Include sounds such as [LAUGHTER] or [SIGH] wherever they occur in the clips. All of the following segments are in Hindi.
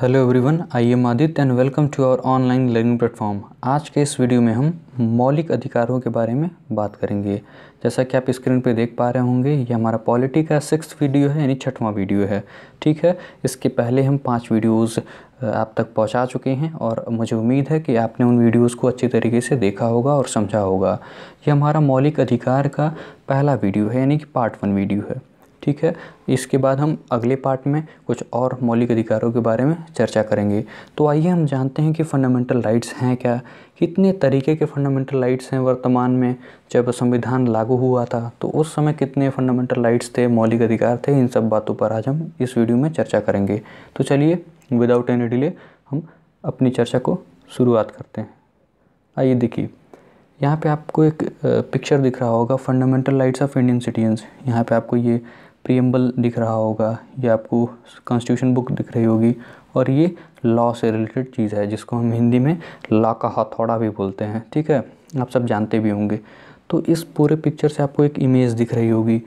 hello everyone I am Aditya and welcome to our online learning platform आज के इस वीडियो में हम मौलिक अधिकारों के बारे में बात करेंगे जैसा कि आप स्क्रीन पर देख पा रहे होंगे ये हमारा पॉलिटी का सिक्स वीडियो है यानी छठवां वीडियो है ठीक है इसके पहले हम पांच वीडियोस आप तक पहुंचा चुके हैं और मुझे उम्मीद है कि आपने उन वीडियोज़ को अच्छे तरीके से देखा होगा और समझा होगा ये हमारा मौलिक अधिकार का पहला वीडियो है यानी कि पार्ट वन वीडियो है ठीक है इसके बाद हम अगले पार्ट में कुछ और मौलिक अधिकारों के बारे में चर्चा करेंगे तो आइए हम जानते हैं कि फंडामेंटल राइट्स हैं क्या कितने तरीके के फंडामेंटल राइट्स हैं वर्तमान में जब संविधान लागू हुआ था तो उस समय कितने फंडामेंटल राइट्स थे मौलिक अधिकार थे इन सब बातों पर आज हम इस वीडियो में चर्चा करेंगे तो चलिए विदाउट एनी डिले हम अपनी चर्चा को शुरुआत करते हैं आइए देखिए यहाँ पे आपको एक पिक्चर दिख रहा होगा fundamental rights of Indian citizens यहाँ पे आपको ये प्रियम्बल दिख रहा होगा या आपको कॉन्स्टिट्यूशन बुक दिख रही होगी और ये लॉ से रिलेटेड चीज़ है जिसको हम हिंदी में लॉ का हथौड़ा भी बोलते हैं ठीक है आप सब जानते भी होंगे तो इस पूरे पिक्चर से आपको एक इमेज दिख रही होगी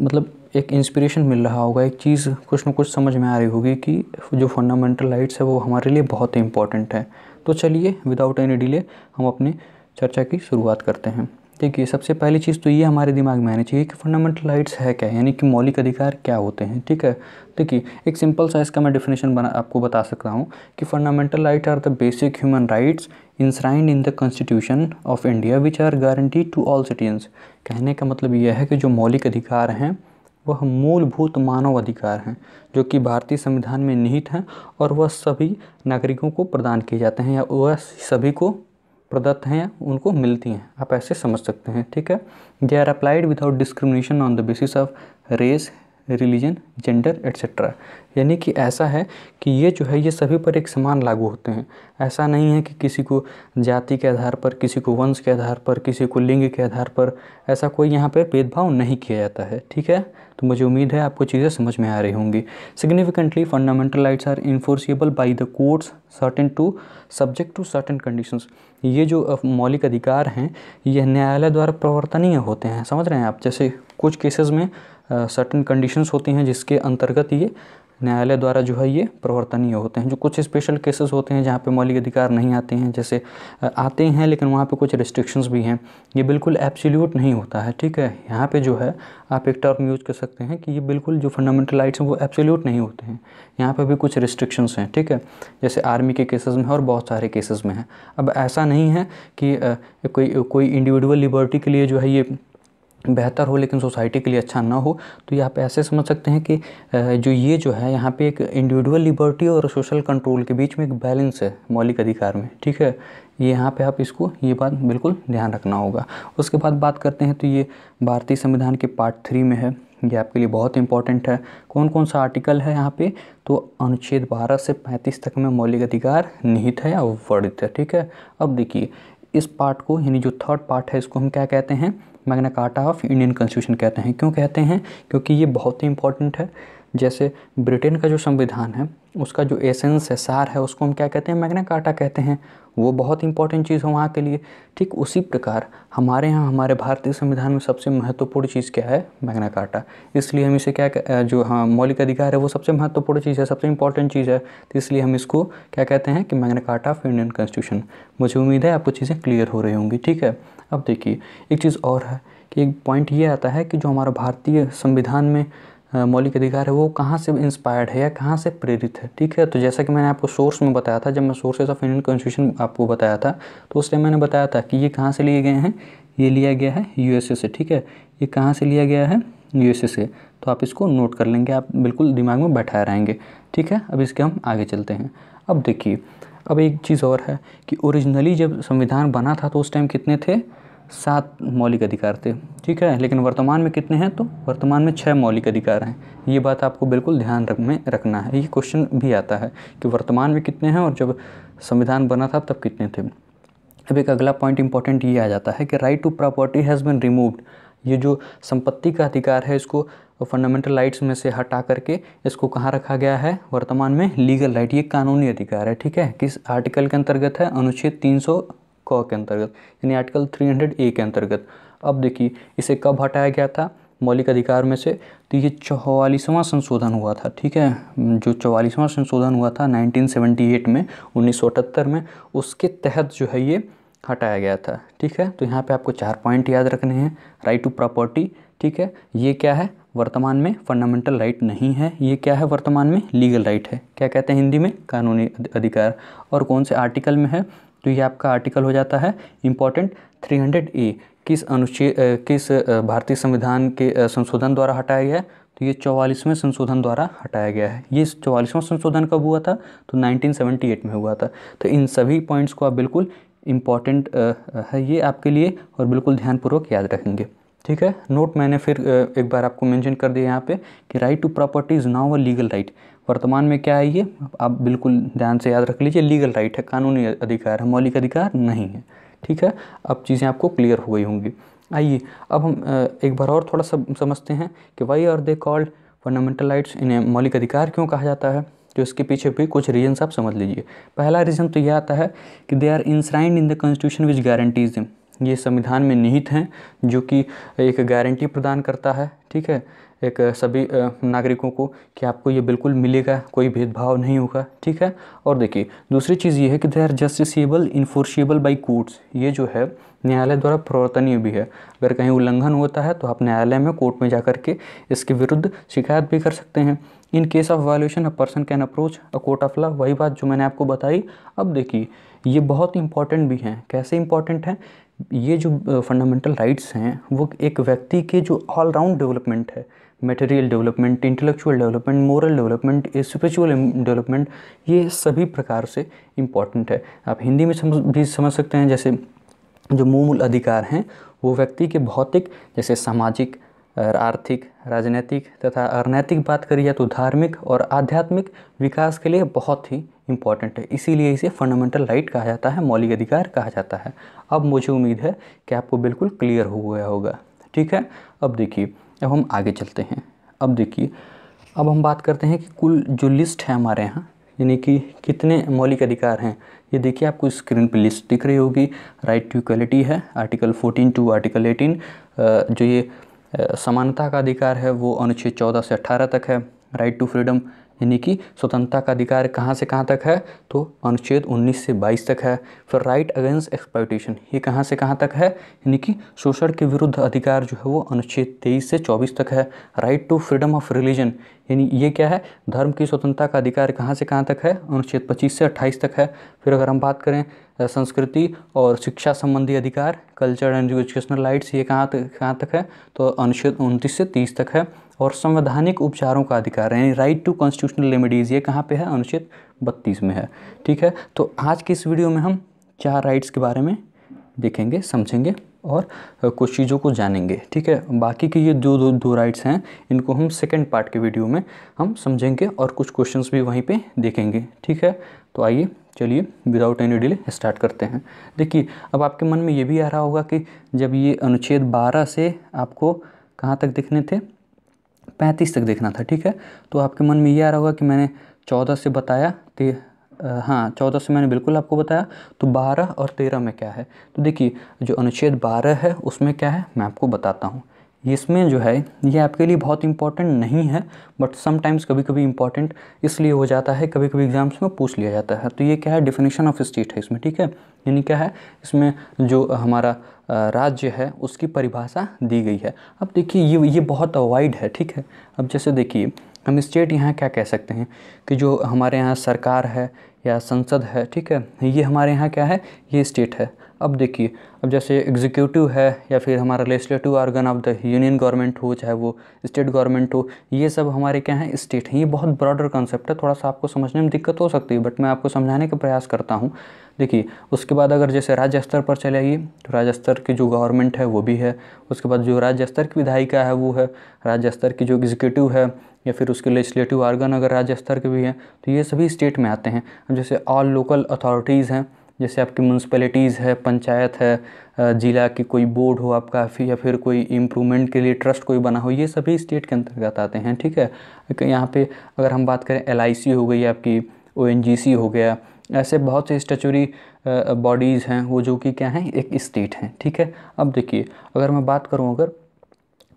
मतलब एक इंस्पिरेशन मिल रहा होगा एक चीज़ कुछ ना कुछ समझ में आ रही होगी कि जो फंडामेंटल राइट्स है वो हमारे लिए बहुत इंपॉर्टेंट है तो चलिए विदाउट एनी डिले हम अपनी चर्चा की शुरुआत करते हैं देखिए सबसे पहली चीज़ तो ये हमारे दिमाग में आनी चाहिए कि फंडामेंटल राइट्स है क्या यानी कि मौलिक अधिकार क्या होते हैं ठीक है देखिए एक सिंपल सा इसका मैं डेफिनेशन बना आपको बता सकता हूँ कि fundamental right are the basic human rights enshrined in the constitution of India which are guarantee to all citizens कहने का मतलब यह है कि जो मौलिक अधिकार हैं वह मूलभूत मानव अधिकार हैं जो कि भारतीय संविधान में निहित हैं और वह सभी नागरिकों को प्रदान किए जाते हैं या वह सभी को प्रदत्त हैं उनको मिलती हैं आप ऐसे समझ सकते हैं ठीक है they are applied without discrimination on the basis of race religion gender etcetera यानी कि ऐसा है कि ये जो है ये सभी पर एक समान लागू होते हैं ऐसा नहीं है कि किसी को जाति के आधार पर किसी को वंश के आधार पर किसी को लिंग के आधार पर ऐसा कोई यहाँ पे भेदभाव नहीं किया जाता है ठीक है तो मुझे उम्मीद है आपको चीज़ें समझ में आ रही होंगी significantly fundamental rights are enforceable by the courts certain to subject to certain conditions ये जो मौलिक अधिकार हैं ये न्यायालय द्वारा प्रवर्तनीय होते हैं समझ रहे हैं आप जैसे कुछ केसेस में सर्टन कंडीशंस होती हैं जिसके अंतर्गत ये न्यायालय द्वारा जो है ये प्रवर्तनीय होते हैं जो कुछ स्पेशल केसेस होते हैं जहाँ पे मौलिक अधिकार नहीं आते हैं जैसे आते हैं लेकिन वहाँ पे कुछ रिस्ट्रिक्शंस भी हैं ये बिल्कुल एब्सोल्यूट नहीं होता है ठीक है यहाँ पे जो है आप एक टर्म यूज कर सकते हैं कि ये बिल्कुल जो फंडामेंटल राइट्स हैं वो एब्सोल्यूट नहीं होते हैं यहाँ पर भी कुछ रिस्ट्रिक्शंस हैं ठीक है जैसे आर्मी के केसेज में और बहुत सारे केसेज में हैं अब ऐसा नहीं है कि कोई कोई इंडिविजुअल लिबर्टी के लिए जो है ये बेहतर हो लेकिन सोसाइटी के लिए अच्छा ना हो तो यहाँ पे ऐसे समझ सकते हैं कि जो ये जो है यहाँ पे एक इंडिविजुअल लिबर्टी और सोशल कंट्रोल के बीच में एक बैलेंस है मौलिक अधिकार में ठीक है ये यहाँ पे आप इसको ये बात बिल्कुल ध्यान रखना होगा उसके बाद बात करते हैं तो ये भारतीय संविधान के पार्ट थ्री में है ये आपके लिए बहुत इंपॉर्टेंट है कौन कौन सा आर्टिकल है यहाँ पे तो अनुच्छेद 12 से 35 तक में मौलिक अधिकार निहित है या वर्णित है ठीक है अब देखिए इस पार्ट को यानी जो थर्ड पार्ट है इसको हम क्या कहते हैं Magna Carta of Indian constitution कहते हैं क्यों कहते हैं क्योंकि ये बहुत ही इंपॉर्टेंट है जैसे ब्रिटेन का जो संविधान है उसका जो एसेंस है सार है उसको हम क्या कहते हैं मैग्ना कार्टा कहते हैं वो बहुत इंपॉर्टेंट चीज़ है वहाँ के लिए ठीक उसी प्रकार हमारे यहाँ हमारे भारतीय संविधान में सबसे महत्वपूर्ण चीज़ क्या है मैग्ना कार्टा इसलिए हम इसे क्या जो हाँ मौलिक अधिकार है वो सबसे महत्वपूर्ण चीज़ है सबसे इंपॉर्टेंट चीज़ है तो इसलिए हम इसको क्या कहते हैं कि Magna Carta of Indian constitution मुझे उम्मीद है आपको चीज़ें क्लियर हो रही होंगी ठीक है अब देखिए एक चीज़ और है कि एक पॉइंट ये आता है कि जो हमारा भारतीय संविधान में मौलिक अधिकार है वो कहाँ से इंस्पायर्ड है या कहाँ से प्रेरित है ठीक है तो जैसा कि मैंने आपको सोर्स में बताया था जब मैं सोर्सेज ऑफ इंडियन कॉन्स्टिट्यूशन आपको बताया था तो उस टाइम मैंने बताया था कि ये कहाँ से लिए गए हैं ये लिया गया है यूएसए से ठीक है ये कहाँ से लिया गया है यूएसए से तो आप इसको नोट कर लेंगे आप बिल्कुल दिमाग में बैठाए रहेंगे ठीक है अब इसके हम आगे चलते हैं अब देखिए अब एक चीज़ और है कि ओरिजिनली जब संविधान बना था तो उस टाइम कितने थे सात मौलिक अधिकार थे ठीक है लेकिन वर्तमान में कितने हैं तो वर्तमान में छः मौलिक अधिकार हैं ये बात आपको बिल्कुल ध्यान रख में रखना है ये क्वेश्चन भी आता है कि वर्तमान में कितने हैं और जब संविधान बना था तब कितने थे अब एक अगला पॉइंट इंपॉर्टेंट ये आ जाता है कि right to property has been removed ये जो संपत्ति का अधिकार है इसको और फंडामेंटल राइट्स में से हटा करके इसको कहाँ रखा गया है वर्तमान में लीगल राइट ये कानूनी अधिकार है ठीक है किस आर्टिकल के अंतर्गत है अनुच्छेद तीन सौ के अंतर्गत यानी आर्टिकल 300 ए के अंतर्गत अब देखिए इसे कब हटाया गया था मौलिक अधिकार में से तो ये चौवालीसवां संशोधन हुआ था ठीक है जो चौवालीसवां संशोधन हुआ था 1978 में उन्नीस में उसके तहत जो है ये हटाया गया था ठीक है तो यहाँ पे आपको चार पॉइंट याद रखने हैं राइट टू प्रॉपर्टी ठीक है ये क्या है वर्तमान में फंडामेंटल राइट नहीं है ये क्या है वर्तमान में लीगल राइट है क्या कहते हैं हिंदी में कानूनी अधिकार और कौन से आर्टिकल में है तो ये आपका आर्टिकल हो जाता है इम्पॉर्टेंट 300 ए किस अनुच्छेद किस भारतीय संविधान के संशोधन द्वारा हटाया गया है तो ये चौवालीसवें संशोधन द्वारा हटाया गया है ये चौवालीसवां संशोधन कब हुआ था तो 1978 में हुआ था तो इन सभी पॉइंट्स को आप बिल्कुल इम्पॉर्टेंट है ये आपके लिए और बिल्कुल ध्यानपूर्वक याद रखेंगे ठीक है नोट मैंने फिर एक बार आपको मेंशन कर दिया यहाँ पे कि right to property is now a legal right वर्तमान में क्या है ये आप बिल्कुल ध्यान से याद रख लीजिए लीगल राइट है कानूनी अधिकार है मौलिक अधिकार नहीं है ठीक है अब चीज़ें आपको क्लियर हो गई होंगी आइए अब हम एक बार और थोड़ा सा समझते हैं कि why are they called fundamental rights इन्हें मौलिक अधिकार क्यों कहा जाता है तो इसके पीछे भी कुछ रीजन्स आप समझ लीजिए पहला रीज़न तो यह आता है कि they are enshrined in the constitution which guarantees them ये संविधान में निहित हैं जो कि एक गारंटी प्रदान करता है ठीक है एक सभी नागरिकों को कि आपको ये बिल्कुल मिलेगा कोई भेदभाव नहीं होगा ठीक है और देखिए दूसरी चीज़ ये है कि they are justiciable enforceable by courts ये जो है न्यायालय द्वारा प्रवर्तनीय भी है अगर कहीं उल्लंघन होता है तो आप न्यायालय में कोर्ट में जा कर के इसके विरुद्ध शिकायत भी कर सकते हैं in case of violation a person can approach a court of law वही बात जो मैंने आपको बताई अब देखिए ये बहुत इंपॉर्टेंट भी हैं कैसे इंपॉर्टेंट हैं ये जो फंडामेंटल राइट्स हैं वो एक व्यक्ति के जो ऑलराउंड डेवलपमेंट है material development intellectual development moral development spiritual development ये सभी प्रकार से इम्पॉर्टेंट है आप हिंदी में समझ भी समझ सकते हैं जैसे जो मूल अधिकार हैं वो व्यक्ति के भौतिक जैसे सामाजिक आर्थिक राजनैतिक तथा अनैतिक बात करी जाए तो धार्मिक और आध्यात्मिक विकास के लिए बहुत ही इम्पॉर्टेंट है इसीलिए इसे फंडामेंटल राइट कहा जाता है मौलिक अधिकार कहा जाता है अब मुझे उम्मीद है कि आपको बिल्कुल क्लियर हो गया होगा ठीक है अब देखिए अब हम आगे चलते हैं अब देखिए अब हम बात करते हैं कि कुल जो लिस्ट है हमारे यहाँ यानी कि कितने मौलिक अधिकार हैं ये देखिए आपको स्क्रीन पर लिस्ट दिख रही होगी राइट टू इक्वलिटी है आर्टिकल 14 टू आर्टिकल 18 जो ये समानता का अधिकार है वो अनुच्छेद 14 से 18 तक है राइट टू फ्रीडम यानी कि स्वतंत्रता का अधिकार कहाँ से कहाँ तक है तो अनुच्छेद 19 से 22 तक है फिर राइट अगेंस्ट एक्सपेक्टेशन ये कहाँ से कहाँ तक है यानी कि शोषण के विरुद्ध अधिकार जो है वो अनुच्छेद 23 से 24 तक है right to freedom of religion यानी ये क्या है धर्म की स्वतंत्रता का अधिकार कहाँ से कहाँ तक है अनुच्छेद पच्चीस से अट्ठाईस तक है फिर अगर हम बात करें संस्कृति और शिक्षा संबंधी अधिकार कल्चर एंड एजुकेशनल राइट्स ये कहाँ तक कहाँ तक है तो अनुच्छेद उनतीस से तीस तक है और संवैधानिक उपचारों का अधिकार यानी राइट टू कॉन्स्टिट्यूशनल रेमेडीज़ ये कहाँ पे है अनुच्छेद बत्तीस में है ठीक है तो आज के इस वीडियो में हम चार राइट्स के बारे में देखेंगे समझेंगे और कुछ चीज़ों को जानेंगे ठीक है बाकी के ये दो दो दो राइट्स हैं इनको हम सेकेंड पार्ट के वीडियो में हम समझेंगे और कुछ क्वेश्चंस भी वहीं पे देखेंगे ठीक है तो आइए चलिए विदाउट एनी डिले स्टार्ट करते हैं देखिए अब आपके मन में ये भी आ रहा होगा कि जब ये अनुच्छेद बारह से आपको कहाँ तक देखने थे पैंतीस तक देखना था ठीक है तो आपके मन में ये आ रहा होगा कि मैंने चौदह से बताया ते हाँ चौदह से मैंने बिल्कुल आपको बताया तो बारह और तेरह में क्या है तो देखिए जो अनुच्छेद बारह है उसमें क्या है मैं आपको बताता हूँ इसमें जो है ये आपके लिए बहुत इंपॉर्टेंट नहीं है बट समटाइम्स कभी कभी इंपॉर्टेंट इसलिए हो जाता है कभी कभी एग्जाम्स में पूछ लिया जाता है तो ये क्या है डिफिनेशन ऑफ स्टेट है इसमें ठीक है यानी क्या है इसमें जो हमारा राज्य है उसकी परिभाषा दी गई है अब देखिए ये ये बहुत अवॉइड है ठीक है अब जैसे देखिए हम स्टेट यहाँ क्या कह सकते हैं कि जो हमारे यहाँ सरकार है या संसद है ठीक है ये हमारे यहाँ क्या है ये स्टेट है अब देखिए अब जैसे एग्जीक्यूटिव है या फिर हमारा legislative organ of the union government हो चाहे वो स्टेट गवर्नमेंट हो ये सब हमारे क्या हैं स्टेट हैं ये बहुत ब्रॉडर कॉन्सेप्ट है थोड़ा सा आपको समझने में दिक्कत हो सकती है बट मैं आपको समझाने का प्रयास करता हूँ देखिए उसके बाद अगर जैसे राज्य स्तर पर चले आइए तो राज्य स्तर की जो गवर्नमेंट है वो भी है उसके बाद जो राज्य स्तर की विधायिका है वो है राज्य स्तर की जो एग्जीक्यूटिव है या फिर उसके लेजिस्लेटिव ऑर्गन अगर राज्य स्तर के भी हैं तो ये सभी स्टेट में आते हैं जैसे ऑल लोकल अथॉरिटीज़ हैं जैसे आपकी म्यूनसिपलिटीज़ है पंचायत है ज़िला की कोई बोर्ड हो आपका या फिर कोई इम्प्रूवमेंट के लिए ट्रस्ट कोई बना हो ये सभी स्टेट के अंतर्गत आते हैं ठीक है यहाँ पे अगर हम बात करें एल हो गई आपकी ओ हो गया ऐसे बहुत से स्टेचुरी बॉडीज़ हैं वो जो कि क्या हैं एक स्टेट हैं ठीक है अब देखिए अगर मैं बात करूँ अगर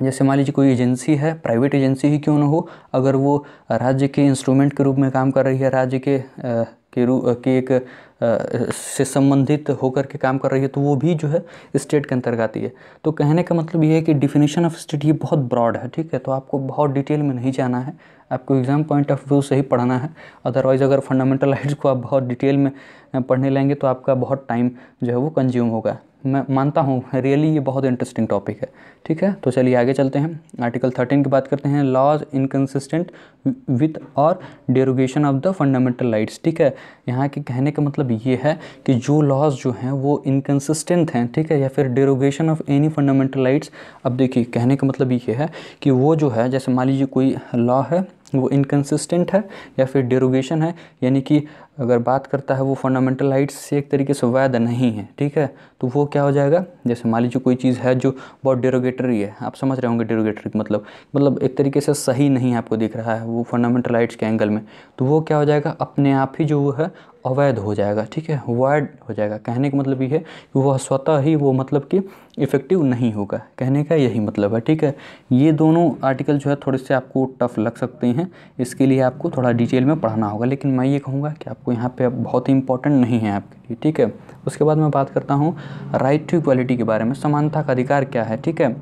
जैसे मान लीजिए कोई एजेंसी है प्राइवेट एजेंसी ही क्यों ना हो अगर वो राज्य के इंस्ट्रूमेंट के रूप में काम कर रही है राज्य के आ, के रूप के एक से संबंधित होकर के काम कर रही है तो वो भी जो है स्टेट के अंतर्गत आती है तो कहने का मतलब ये है कि डिफिनेशन ऑफ स्टेट ये बहुत ब्रॉड है ठीक है तो आपको बहुत डिटेल में नहीं जाना है आपको एग्ज़ाम पॉइंट ऑफ व्यू से ही पढ़ना है अदरवाइज़ अगर फंडामेंटल राइट्स [LAUGHS] को आप बहुत डिटेल में पढ़ने लेंगे तो आपका बहुत टाइम जो है वो कंज्यूम होगा मैं मानता हूँ रियली ये बहुत इंटरेस्टिंग टॉपिक है ठीक है तो चलिए आगे चलते हैं आर्टिकल थर्टीन की बात करते हैं laws inconsistent with or derogation of the fundamental rights ठीक है यहाँ के कहने का मतलब ये है कि जो लॉज जो हैं वो इनकन्सिस्टेंट हैं ठीक है या फिर derogation of any fundamental rights अब देखिए कहने का मतलब ये है कि वो जो है जैसे मान लीजिए कोई लॉ है वो इनकन्सिस्टेंट है या फिर डेरोगेशन है यानी कि अगर बात करता है वो फंडामेंटल राइट्स से एक तरीके से वैध नहीं है ठीक है तो वो क्या हो जाएगा जैसे मान लीजिए कोई चीज़ है जो बहुत डेरोगेटरी है आप समझ रहे होंगे डेरोगेटरी मतलब मतलब एक तरीके से सही नहीं आपको दिख रहा है वो फंडामेंटल राइट्स के एंगल में तो वो क्या हो जाएगा अपने आप ही जो वो है अवैध हो जाएगा ठीक है वैड हो जाएगा कहने का मतलब ये है कि वह स्वतः ही वो मतलब कि इफ़ेक्टिव नहीं होगा कहने का यही मतलब है ठीक है ये दोनों आर्टिकल जो है थोड़े से आपको टफ लग सकते हैं इसके लिए आपको थोड़ा डिटेल में पढ़ना होगा लेकिन मैं ये कहूँगा कि आपको यहाँ पे बहुत ही इंपॉर्टेंट नहीं है आपके लिए ठीक है उसके बाद मैं बात करता हूँ राइट टू इक्वालिटी के बारे में समानता का अधिकार क्या है ठीक है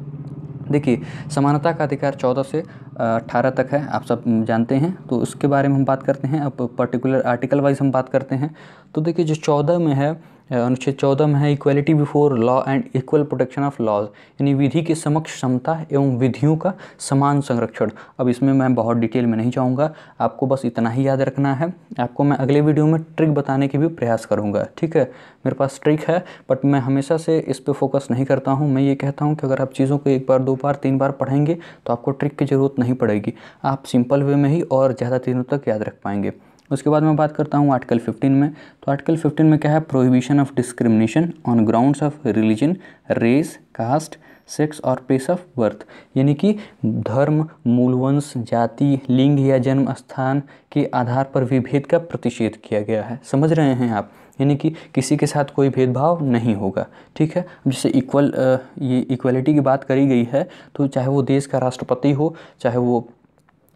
देखिए समानता का अधिकार चौदह से अट्ठारह तक है आप सब जानते हैं तो उसके बारे में हम बात करते हैं अब पर्टिकुलर आर्टिकल वाइज हम बात करते हैं तो देखिए जो चौदह में है अनुच्छेद चौदह में है equality before law and equal protection of laws यानी विधि के समक्ष क्षमता एवं विधियों का समान संरक्षण अब इसमें मैं बहुत डिटेल में नहीं जाऊँगा आपको बस इतना ही याद रखना है आपको मैं अगले वीडियो में ट्रिक बताने की भी प्रयास करूँगा ठीक है मेरे पास ट्रिक है बट मैं हमेशा से इस पर फोकस नहीं करता हूँ मैं ये कहता हूँ कि अगर आप चीज़ों को एक बार दो बार तीन बार पढ़ेंगे तो आपको ट्रिक की ज़रूरत नहीं पड़ेगी आप सिंपल वे में ही और ज़्यादा दिनों तक याद रख पाएंगे उसके बाद मैं बात करता हूँ आर्टिकल 15 में तो आर्टिकल 15 में क्या है prohibition of discrimination on grounds of religion race caste sex और प्लेस ऑफ बर्थ यानी कि धर्म मूलवंश जाति लिंग या जन्म स्थान के आधार पर विभेद का प्रतिषेध किया गया है समझ रहे हैं आप यानी कि किसी के साथ कोई भेदभाव नहीं होगा ठीक है जैसे इक्वल ये इक्वलिटी की बात करी गई है तो चाहे वो देश का राष्ट्रपति हो चाहे वो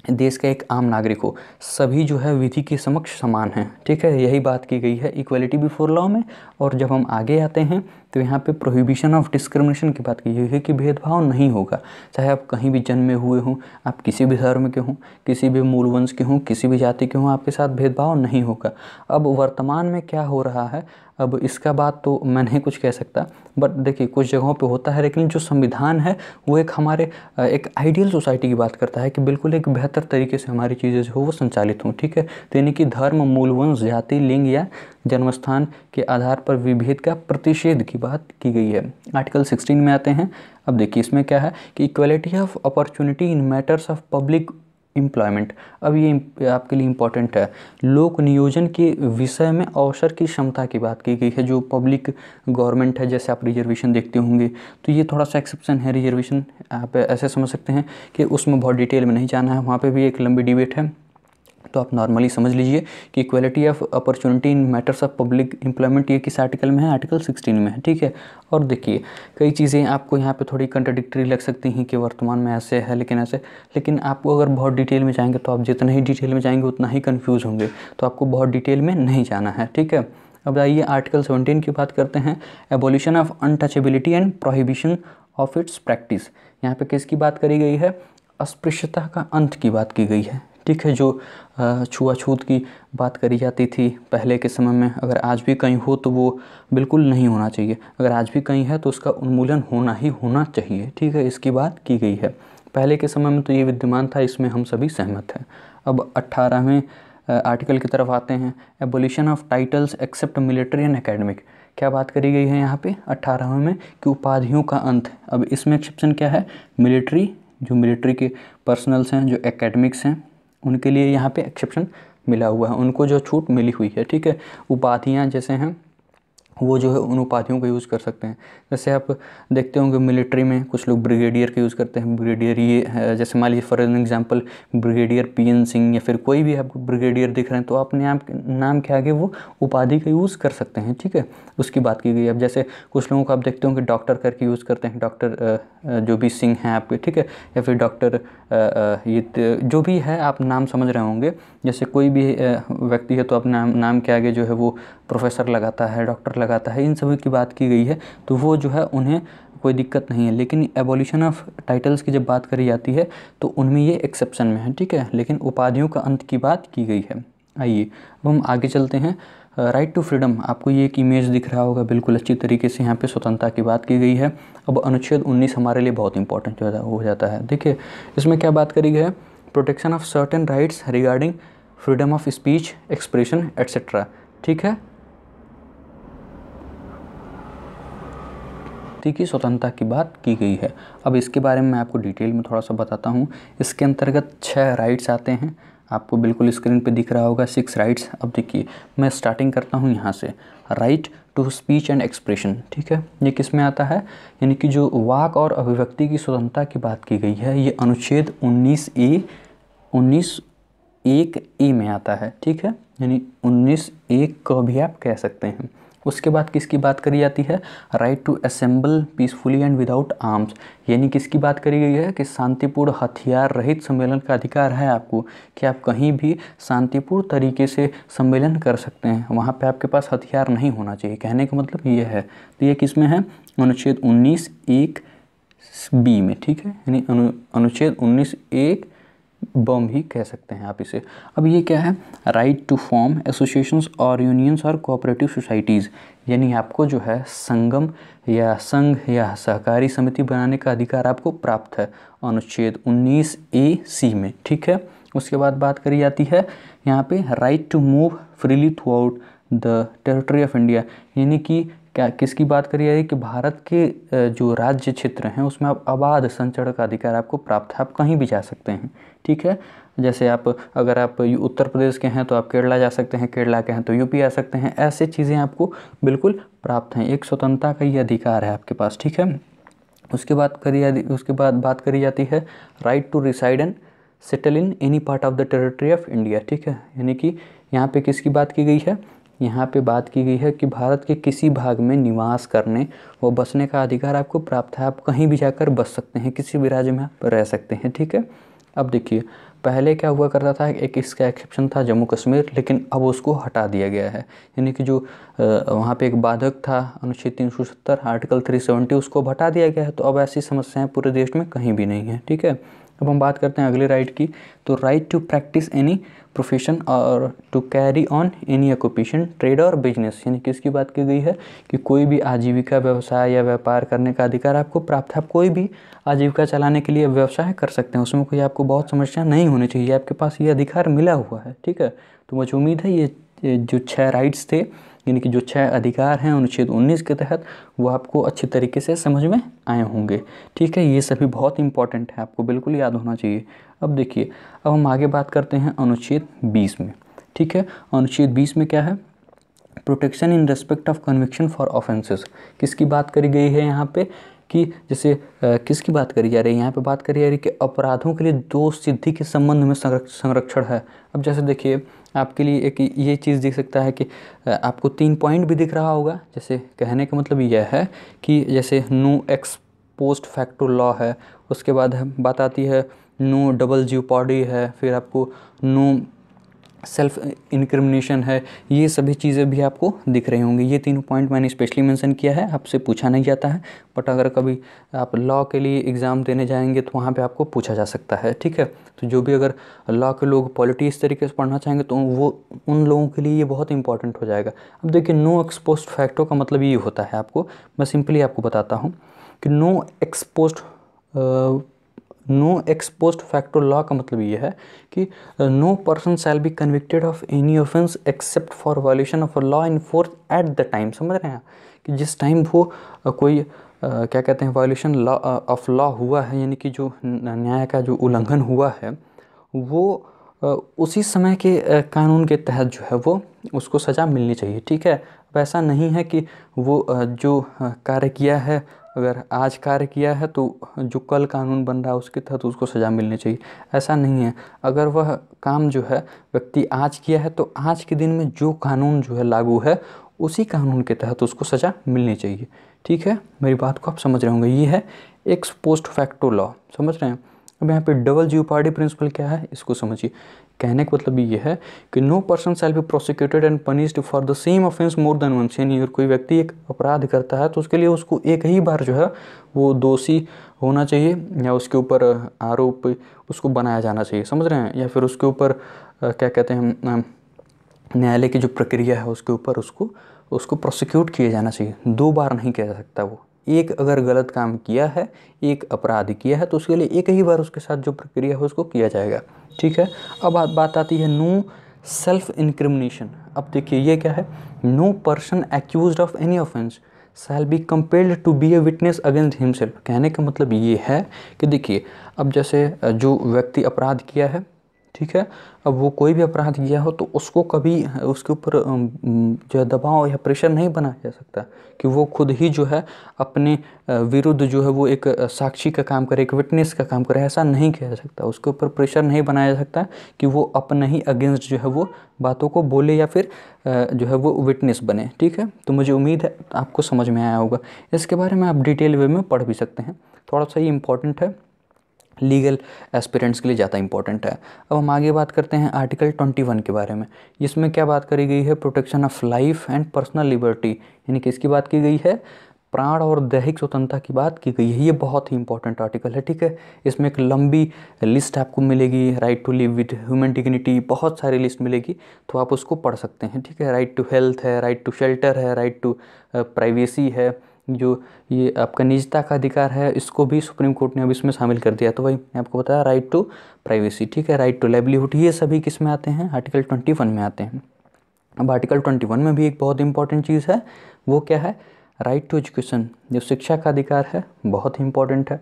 देश का एक आम नागरिक हो सभी जो है विधि के समक्ष समान हैं ठीक है यही बात की गई है इक्वलिटी बिफोर लॉ में और जब हम आगे आते हैं तो यहाँ पे प्रोहिबिशन ऑफ डिस्क्रिमिनेशन की बात की है कि भेदभाव नहीं होगा चाहे आप कहीं भी जन्मे हुए हों आप किसी भी धर्म के हों किसी भी मूल वंश के हों किसी भी जाति के हों आपके साथ भेदभाव नहीं होगा अब वर्तमान में क्या हो रहा है अब इसका बात तो मैं नहीं कुछ कह सकता बट देखिए कुछ जगहों पे होता है लेकिन जो संविधान है वो एक हमारे एक आइडियल सोसाइटी की बात करता है कि बिल्कुल एक बेहतर तरीके से हमारी चीज़ें जो हो वो संचालित हों ठीक है तो यानी कि धर्म मूलवंश जाति लिंग या जन्मस्थान के आधार पर विभेद का प्रतिषेध की बात की गई है आर्टिकल 16 में आते हैं अब देखिए इसमें क्या है कि equality of opportunity in matters of public employment अब ये आपके लिए इम्पॉर्टेंट है लोक नियोजन के विषय में अवसर की क्षमता की बात की गई है जो पब्लिक गवर्नमेंट है जैसे आप रिजर्वेशन देखते होंगे तो ये थोड़ा सा एक्सेप्शन है रिजर्वेशन आप ऐसे समझ सकते हैं कि उसमें बहुत डिटेल में नहीं जाना है वहाँ पे भी एक लंबी डिबेट है तो आप नॉर्मली समझ लीजिए कि equality of opportunity in matters of public employment ये किस आर्टिकल में है आर्टिकल 16 में है ठीक है और देखिए कई चीज़ें आपको यहाँ पर थोड़ी कंट्रडिक्टरी लग सकती हैं कि वर्तमान में ऐसे है लेकिन ऐसे लेकिन आपको अगर बहुत डिटेल में जाएंगे तो आप जितना ही डिटेल में जाएंगे उतना ही कन्फ्यूज़ होंगे तो आपको बहुत डिटेल में नहीं जाना है ठीक है अब आइए आर्टिकल सेवनटीन की बात करते हैं abolition of untouchability and prohibition of its practice यहाँ पर किसकी बात करी गई है अस्पृश्यता का अंत की बात की गई है ठीक है जो छुआछूत की बात करी जाती थी पहले के समय में अगर आज भी कहीं हो तो वो बिल्कुल नहीं होना चाहिए अगर आज भी कहीं है तो उसका उन्मूलन होना ही होना चाहिए ठीक है इसकी बात की गई है पहले के समय में तो ये विद्यमान था इसमें हम सभी सहमत हैं अब अट्ठारहवें आर्टिकल की तरफ आते हैं abolition of titles except military and academic क्या बात करी गई है यहाँ पे अट्ठारहवें में कि उपाधियों का अंत अब इसमें एक्सेप्शन क्या है मिलिट्री जो मिलिट्री के पर्सनल्स हैं जो एकेडमिक्स हैं उनके लिए यहाँ पे एक्सेप्शन मिला हुआ है उनको जो छूट मिली हुई है ठीक है उपाधियाँ जैसे हैं वो जो है उन उपाधियों का यूज़ कर सकते हैं जैसे आप देखते होंगे मिलिट्री में कुछ लोग ब्रिगेडियर का यूज़ करते हैं ब्रिगेडियर ये जैसे मान लीजिए for an brigadier brigadier P N Singh या फिर कोई भी आपको ब्रिगेडियर दिख रहे हैं तो आप अपने आप नाम के आगे वो उपाधि का यूज़ कर सकते हैं ठीक है उसकी बात की गई अब जैसे कुछ लोगों को आप देखते होंगे डॉक्टर करके यूज़ करते हैं डॉक्टर जो भी सिंह हैं आपके ठीक है या फिर डॉक्टर ये जो भी है आप नाम समझ रहे होंगे जैसे कोई भी व्यक्ति है तो आप नाम नाम के आगे जो है वो प्रोफेसर लगाता है डॉक्टर लगाता है इन सभी की बात की गई है तो वो जो है उन्हें कोई दिक्कत नहीं है लेकिन एबोल्यूशन ऑफ टाइटल्स की जब बात करी जाती है तो उनमें ये एक्सेप्शन में है ठीक है लेकिन उपाधियों का अंत की बात की गई है आइए अब हम आगे चलते हैं राइट टू फ्रीडम आपको ये एक इमेज दिख रहा होगा बिल्कुल अच्छी तरीके से यहाँ पे स्वतंत्रता की बात की गई है अब अनुच्छेद 19 हमारे लिए बहुत इंपॉर्टेंट हो जाता है देखिए इसमें क्या बात करी गई है protection of certain rights regarding freedom of speech expression etcetera ठीक है व्यक्ति की स्वतंत्रता की बात की गई है अब इसके बारे में मैं आपको डिटेल में थोड़ा सा बताता हूँ इसके अंतर्गत छः राइट्स आते हैं आपको बिल्कुल स्क्रीन पे दिख रहा होगा सिक्स राइट्स अब देखिए मैं स्टार्टिंग करता हूँ यहाँ से right to speech and expression ठीक है ये किस में आता है यानी कि जो वाक और अभिव्यक्ति की स्वतंत्रता की बात की गई है ये अनुच्छेद उन्नीस ए उन्नीस एक ए में आता है ठीक है यानी उन्नीस एक को भी आप कह सकते हैं उसके बाद किसकी बात करी जाती है right to assemble peacefully and without arms यानी किसकी बात करी गई है कि शांतिपूर्ण हथियार रहित सम्मेलन का अधिकार है आपको कि आप कहीं भी शांतिपूर्ण तरीके से सम्मेलन कर सकते हैं वहाँ पे आपके पास हथियार नहीं होना चाहिए कहने का मतलब ये है तो ये किस में है अनुच्छेद उन्नीस एक बी में ठीक है यानी अनु अनुच्छेद उन्नीस एक बम ही कह सकते हैं आप इसे अब ये क्या है राइट टू फॉर्म एसोसिएशंस और यूनियंस और कोऑपरेटिव सोसाइटीज़ यानी आपको जो है संगम या संघ या सहकारी समिति बनाने का अधिकार आपको प्राप्त है अनुच्छेद 19 ए सी में ठीक है उसके बाद बात करी जाती है यहाँ पे right to move freely throughout the territory of India यानी कि क्या किसकी बात करी जा रही है कि भारत के जो राज्य क्षेत्र हैं उसमें आप आबाद संचरण का अधिकार आपको प्राप्त है आप कहीं भी जा सकते हैं ठीक है जैसे आप अगर आप उत्तर प्रदेश के हैं तो आप केरला जा सकते हैं केरला के हैं तो यूपी आ सकते हैं ऐसे चीज़ें आपको बिल्कुल प्राप्त हैं एक स्वतंत्रता का ये अधिकार है आपके पास ठीक है उसके बाद करी जा उसके बाद बात करी जाती है right to reside and settle in any part of the territory of India ठीक है यानी कि यहाँ पे किसकी बात की गई है यहाँ पे बात की गई है कि भारत के किसी भाग में निवास करने व बसने का अधिकार आपको प्राप्त है आप कहीं भी जाकर बस सकते हैं किसी भी राज्य में आप रह सकते हैं ठीक है अब देखिए पहले क्या हुआ करता था एक इसका एक्सेप्शन था जम्मू कश्मीर लेकिन अब उसको हटा दिया गया है यानी कि जो वहाँ पे एक बाधक था अनुच्छेद 370 आर्टिकल 370 उसको हटा दिया गया है तो अब ऐसी समस्याएं पूरे देश में कहीं भी नहीं है ठीक है अब हम बात करते हैं अगले राइट की तो right to practice any profession और to carry on any occupation trade और बिजनेस यानी किसकी बात की गई है कि कोई भी आजीविका व्यवसाय या व्यापार करने का अधिकार आपको प्राप्त है आप कोई भी आजीविका चलाने के लिए व्यवसाय कर सकते हैं उसमें कोई आपको बहुत समस्या नहीं होनी चाहिए आपके पास ये अधिकार मिला हुआ है ठीक है तो मुझे उम्मीद है ये जो छः राइट्स थे यानी कि जो छः अधिकार हैं अनुच्छेद 19 के तहत वो आपको अच्छे तरीके से समझ में आए होंगे ठीक है ये सभी बहुत इंपॉर्टेंट है आपको बिल्कुल याद होना चाहिए अब देखिए अब हम आगे बात करते हैं अनुच्छेद बीस में ठीक है अनुच्छेद बीस में क्या है protection in respect of conviction for offences किसकी बात करी गई है यहाँ पे कि जैसे किसकी बात करी जा रही है यहाँ पे बात करी जा रही है कि अपराधों के लिए दो सिद्धि के संबंध में संरक्षण है अब जैसे देखिए आपके लिए एक ये चीज़ दिख सकता है कि आपको तीन पॉइंट भी दिख रहा होगा जैसे कहने का मतलब यह है कि जैसे no ex post facto law है उसके बाद बात आती है नो डबल पॉडी है फिर आपको नो सेल्फ इनक्रिमिनेशन है ये सभी चीज़ें भी आपको दिख रही होंगी ये तीनों पॉइंट मैंने स्पेशली मेंशन किया है आपसे पूछा नहीं जाता है बट अगर कभी आप लॉ के लिए एग्ज़ाम देने जाएंगे तो वहाँ पे आपको पूछा जा सकता है ठीक है तो जो भी अगर लॉ के लोग पॉलिटी इस तरीके से पढ़ना चाहेंगे तो वो उन लोगों के लिए ये बहुत इंपॉर्टेंट हो जाएगा अब देखिए नो एक्सपोस्ट फैक्टों का मतलब ये होता है आपको मैं सिंपली आपको बताता हूँ कि no ex post no ex post facto law का मतलब ये है कि uh, no person shall be convicted of any offence except for violation of law in force at the time समझ रहे हैं कि जिस टाइम वो uh, कोई uh, क्या कहते हैं वायोलेशन लॉ ऑफ लॉ हुआ है यानी कि जो न्याय का जो उल्लंघन हुआ है वो उसी समय के कानून के तहत जो है वो उसको सज़ा मिलनी चाहिए ठीक है वैसा तो नहीं है कि वो जो कार्य किया है अगर आज कार्य किया है तो जो कल कानून बन रहा है उसके तहत उसको सज़ा मिलनी चाहिए ऐसा नहीं है अगर वह काम जो है व्यक्ति आज किया है तो आज के दिन में जो कानून जो है लागू है उसी कानून के तहत उसको सज़ा मिलनी चाहिए ठीक है मेरी बात को आप समझ रहे होंगे ये है एक्स पोस्ट फैक्टो लॉ समझ रहे हैं अब यहाँ पे डबल जियो पार्टी प्रिंसिपल क्या है इसको समझिए कहने का मतलब ये है कि no person shall be prosecuted and punished for the same offence more than one यानी अगर कोई व्यक्ति एक अपराध करता है तो उसके लिए उसको एक ही बार जो है वो दोषी होना चाहिए या उसके ऊपर आरोप उसको बनाया जाना चाहिए समझ रहे हैं या फिर उसके ऊपर क्या कहते हैं न्यायालय की जो प्रक्रिया है उसके ऊपर उसको उसको प्रोसिक्यूट किया जाना चाहिए दो बार नहीं किया जा सकता वो एक अगर गलत काम किया है एक अपराध किया है तो उसके लिए एक ही बार उसके साथ जो प्रक्रिया है उसको किया जाएगा ठीक है अब बात आती है नो सेल्फ इंक्रिमिनेशन अब देखिए ये क्या है no person accused of any offence shall be compelled to be a witness against himself कहने का मतलब ये है कि देखिए अब जैसे जो व्यक्ति अपराध किया है ठीक है अब वो कोई भी अपराध किया हो तो उसको कभी उसके ऊपर जो है दबाव या प्रेशर नहीं बनाया जा सकता कि वो खुद ही जो है अपने विरुद्ध जो है वो एक साक्षी का काम करे एक विटनेस का काम करे ऐसा नहीं किया जा सकता उसके ऊपर प्रेशर नहीं बनाया जा सकता कि वो अपने ही अगेंस्ट जो है वो बातों को बोले या फिर जो है वो विटनेस बने ठीक है तो मुझे उम्मीद है आपको समझ में आया होगा इसके बारे में आप डिटेल वे में पढ़ भी सकते हैं थोड़ा सा ये इम्पॉर्टेंट है लीगल एस्पिरेंट्स के लिए ज़्यादा इंपॉर्टेंट है अब हम आगे बात करते हैं आर्टिकल 21 के बारे में इसमें क्या बात करी गई है protection of life and personal liberty यानी कि इसकी बात की गई है प्राण और दैहिक स्वतंत्रता की बात की गई है ये बहुत ही इंपॉर्टेंट आर्टिकल है ठीक है इसमें एक लंबी लिस्ट आपको मिलेगी right to live with human dignity बहुत सारी लिस्ट मिलेगी तो आप उसको पढ़ सकते हैं ठीक है राइट टू हेल्थ है राइट टू शेल्टर है राइट टू प्राइवेसी है जो ये आपका निजता का अधिकार है इसको भी सुप्रीम कोर्ट ने अब इसमें शामिल कर दिया तो वही मैंने आपको बताया राइट टू प्राइवेसी ठीक है राइट टू लाइवलीहुड ये सभी किस में आते हैं आर्टिकल ट्वेंटी वन में आते हैं अब आर्टिकल ट्वेंटी वन में भी एक बहुत इंपॉर्टेंट चीज़ है वो क्या है राइट टू एजुकेशन जो शिक्षा का अधिकार है बहुत ही इंपॉर्टेंट है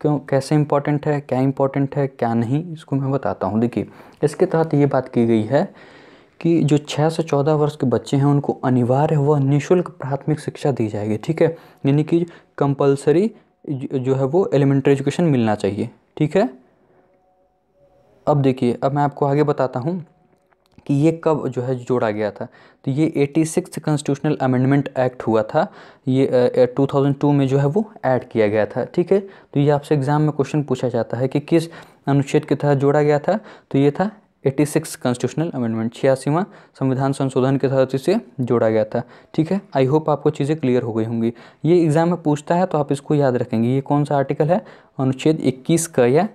क्यों कैसे इंपॉर्टेंट है क्या इंपॉर्टेंट है क्या नहीं इसको मैं बताता हूँ देखिए इसके तहत ये बात की गई है कि जो छः से चौदह वर्ष के बच्चे हैं उनको अनिवार्य व निःशुल्क प्राथमिक शिक्षा दी जाएगी ठीक है यानी कि कंपलसरी जो है वो एलिमेंट्री एजुकेशन मिलना चाहिए ठीक है अब देखिए अब मैं आपको आगे बताता हूँ कि ये कब जो है जोड़ा गया था तो ये eighty six constitutional amendment act हुआ था ये टू थाउजेंड टू में जो है वो ऐड किया गया था ठीक है तो ये आपसे एग्ज़ाम में क्वेश्चन पूछा जाता है कि किस अनुच्छेद के तहत जोड़ा गया था तो ये था एट्टी सिक्स कॉन्स्टिट्यूशनल अमेंडमेंट छियासीवा संविधान संशोधन के तहत इसे जोड़ा गया था ठीक है आई होप आपको चीज़ें क्लियर हो गई होंगी ये एग्जाम में पूछता है तो आप इसको याद रखेंगे ये कौन सा आर्टिकल है अनुच्छेद इक्कीस का या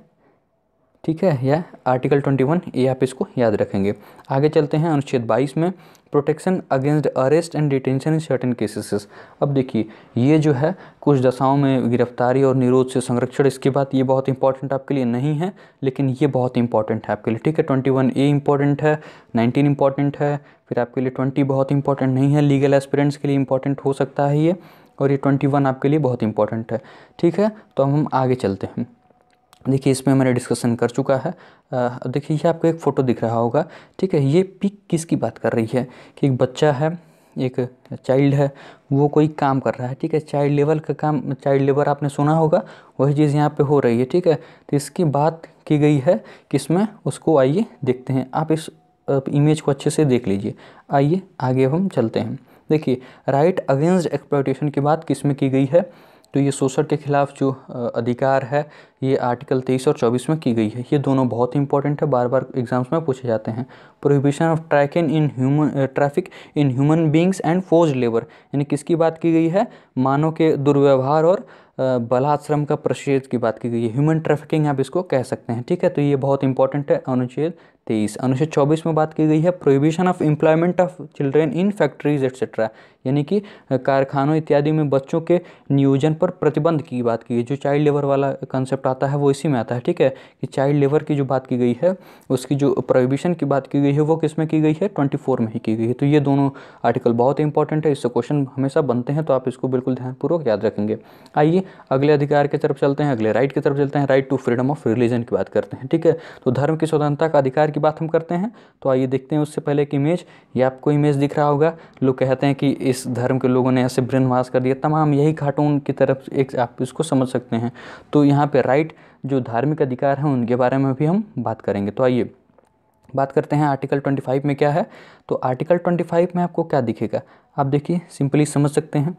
ठीक है या आर्टिकल ट्वेंटी वन ये आप इसको याद रखेंगे आगे चलते हैं अनुच्छेद बाईस में protection against arrest and detention in certain cases अब देखिए ये जो है कुछ दशाओं में गिरफ्तारी और निरोध से संरक्षण इसके बाद ये बहुत इंपॉर्टेंट आपके लिए नहीं है लेकिन ये बहुत इंपॉर्टेंट है आपके लिए ठीक है ट्वेंटी वन ए इंपॉर्टेंट है नाइनटीन इंपॉर्टेंट है फिर आपके लिए ट्वेंटी बहुत इंपॉर्टेंट नहीं है लीगल एस्पिरेंट्स के लिए इंपॉर्टेंट हो सकता है ये और ये ट्वेंटी वन आपके लिए बहुत इंपॉर्टेंट है ठीक है तो हम आगे चलते हैं देखिए इसमें मैंने डिस्कशन कर चुका है देखिए ये आपको एक फ़ोटो दिख रहा होगा ठीक है ये पिक किसकी बात कर रही है कि एक बच्चा है एक चाइल्ड है वो कोई काम कर रहा है ठीक है चाइल्ड लेवल का काम चाइल्ड लेबर आपने सुना होगा वही चीज़ यहाँ पे हो रही है ठीक है तो इसकी बात की गई है कि इसमें उसको आइए देखते हैं आप इस इमेज को अच्छे से देख लीजिए आइए आगे हम चलते हैं देखिए राइट अगेंस्ट एक्सप्लोइटेशन की बात किस में की गई है तो ये शोषण के खिलाफ जो अधिकार है ये आर्टिकल तेईस और चौबीस में की गई है ये दोनों बहुत ही इंपॉर्टेंट है बार बार एग्जाम्स में पूछे जाते हैं prohibition of trafficking in human traffic in human beings and forced labour यानी किसकी बात की गई है मानव के दुर्व्यवहार और बलाश्रम का प्रशेद की बात की गई है ह्यूमन ट्रैफिकिंग आप इसको कह सकते हैं ठीक है तो ये बहुत इंपॉर्टेंट है अनुच्छेद तेईस अनुच्छेद चौबीस में बात की गई है prohibition of employment of children in factories etcetera यानी कि कारखानों इत्यादि में बच्चों के नियोजन पर प्रतिबंध की बात की है जो चाइल्ड लेबर वाला कंसेप्ट आता है वो इसी में आता है ठीक है कि चाइल्ड लेबर की जो बात की गई है उसकी जो प्रोहिबिशन की बात की गई है वो किस में की गई है ट्वेंटी फोर में ही की गई है तो ये दोनों आर्टिकल बहुत इंपॉर्टेंट है इससे क्वेश्चन हमेशा बनते हैं तो आप इसको बिल्कुल ध्यानपूर्वक याद रखेंगे आइए अगले अधिकार की तरफ चलते हैं अगले राइट की तरफ चलते हैं right to freedom of religion की बात करते हैं ठीक है तो धर्म की स्वतंत्रता का अधिकार की बात हम करते हैं तो आइए देखते हैं उससे पहले एक इमेज या आपको इमेज दिख रहा होगा लोग कहते हैं कि इस धर्म के लोगों ने ऐसे ब्रेन वाश कर दिया तमाम यही कार्टून की तरफ एक आप इसको समझ सकते हैं तो यहाँ पे राइट जो धार्मिक अधिकार हैं उनके बारे में भी हम बात करेंगे तो आइए बात करते हैं आर्टिकल 25 में क्या है तो आर्टिकल 25 में आपको क्या दिखेगा आप देखिए सिंपली समझ सकते हैं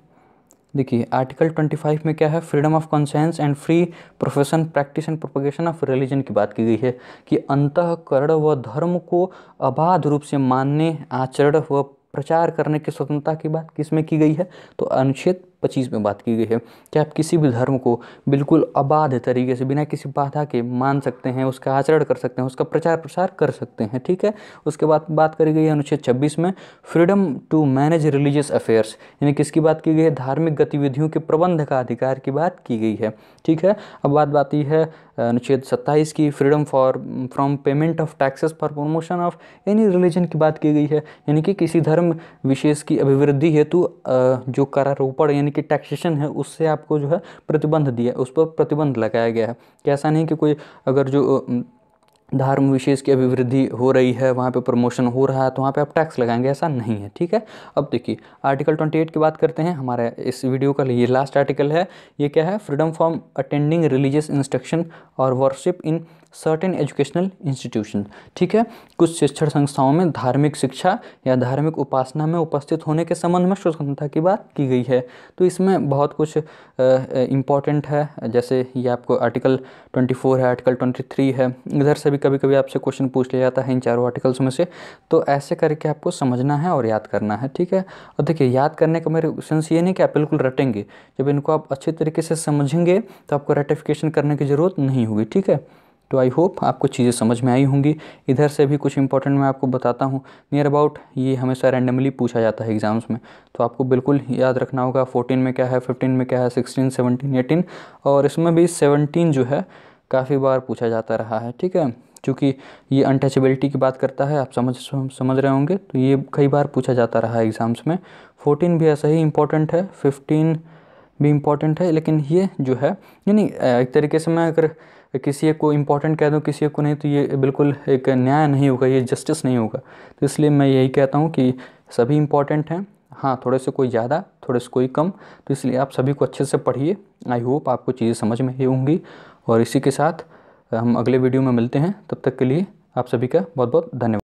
देखिए आर्टिकल 25 में क्या है freedom of conscience and free profession practice and propagation of religion की बात की गई है कि अंतकरण व धर्म को अबाध रूप से मानने आचरण व प्रचार करने की स्वतंत्रता की बात किस में की गई है तो अनुच्छेद पच्चीस में बात की गई है कि आप किसी भी धर्म को बिल्कुल अबाध तरीके से बिना किसी बाधा के मान सकते हैं उसका आचरण कर सकते हैं उसका प्रचार प्रसार कर सकते हैं ठीक है उसके बाद बात करी गई है अनुच्छेद छब्बीस में freedom to manage religious affairs यानी किसकी बात की गई है धार्मिक गतिविधियों के प्रबंध का अधिकार की बात की गई है ठीक है अब बात बात है अनुच्छेद 27 की freedom for from payment of taxes for promotion of any religion की बात की गई है यानी कि किसी धर्म विशेष की अभिवृद्धि हेतु जो करारोपण यानी कि टैक्सेशन है उससे आपको जो है प्रतिबंध दिया उस पर प्रतिबंध लगाया गया है कि ऐसा नहीं कि कोई अगर जो धर्म विशेष की अभिवृद्धि हो रही है वहाँ पे प्रमोशन हो रहा है तो वहाँ पे आप टैक्स लगाएंगे ऐसा नहीं है ठीक है अब देखिए आर्टिकल 28 की बात करते हैं हमारे इस वीडियो का ये लास्ट आर्टिकल है ये क्या है freedom from attending religious instruction और worship in certain educational institution ठीक है कुछ शिक्षण संस्थाओं में धार्मिक शिक्षा या धार्मिक उपासना में उपस्थित होने के संबंध में स्वतंत्रता की बात की गई है तो इसमें बहुत कुछ इम्पॉर्टेंट है जैसे ये आपको आर्टिकल 24 है आर्टिकल 23 है इधर से भी कभी कभी आपसे क्वेश्चन पूछ लिया जाता है इन चारों आर्टिकल्स में से तो ऐसे करके आपको समझना है और याद करना है ठीक है और देखिए याद करने का मेरे सेंस ये नहीं कि आप बिल्कुल रटेंगे जब इनको आप अच्छे तरीके से समझेंगे तो आपको रेटिफिकेशन करने की ज़रूरत नहीं होगी ठीक है तो आई होप आपको चीज़ें समझ में आई होंगी इधर से भी कुछ इंपॉर्टेंट मैं आपको बताता हूँ नियर अबाउट ये हमेशा रैंडमली पूछा जाता है एग्ज़ाम्स में तो आपको बिल्कुल याद रखना होगा फोर्टीन में क्या है फिफ्टीन में क्या है सिक्सटीन सेवनटीन एटीन और इसमें भी सेवनटीन जो है काफ़ी बार पूछा जाता रहा है ठीक है चूँकि ये अनटचेबिलिटी की बात करता है आप समझ समझ रहे होंगे तो ये कई बार पूछा जाता रहा है एग्ज़ाम्स में फोर्टीन भी ऐसा ही इंपॉर्टेंट है फिफ्टीन भी इम्पॉर्टेंट है लेकिन ये जो है यानी एक तरीके से मैं अगर किसी एक को इम्पोर्टेंट कह दूँ किसी एक को नहीं तो ये बिल्कुल एक न्याय नहीं होगा ये जस्टिस नहीं होगा तो इसलिए मैं यही कहता हूँ कि सभी इम्पॉर्टेंट हैं हाँ थोड़े से कोई ज़्यादा थोड़े से कोई कम तो इसलिए आप सभी को अच्छे से पढ़िए आई होप आपको चीज़ें समझ में ही होंगी और इसी के साथ हम अगले वीडियो में मिलते हैं तब तक के लिए आप सभी का बहुत बहुत धन्यवाद